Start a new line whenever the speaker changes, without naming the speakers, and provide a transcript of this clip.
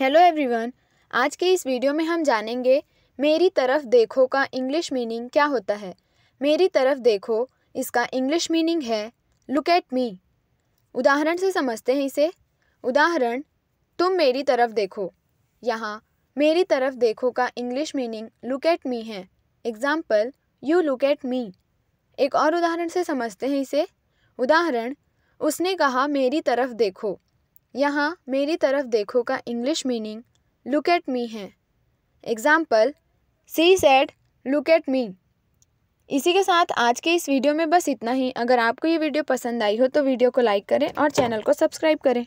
hello everyone आज के इस वीडियो में हम जानेंगे मेरी तरफ देखो का इंग्लिश मीनिंग क्या होता है मेरी तरफ देखो इसका इंग्लिश मीनिंग है लुक एट मी उदाहरण से समझते हैं इसे उदाहरण तुम मेरी तरफ देखो यहाँ मेरी तरफ देखो का English meaning look at me है example you look at me एक और उदाहरण से समझते हैं इसे उदाहरण उसने कहा मेरी तरफ देखो यहाँ मेरी तरफ देखो का English meaning look at me है example she said look at me इसी के साथ आज के इस वीडियो में बस इतना ही अगर आपको ये वीडियो पसंद आई हो तो वीडियो को लाइक करें और चैनल को सब्सक्राइब करें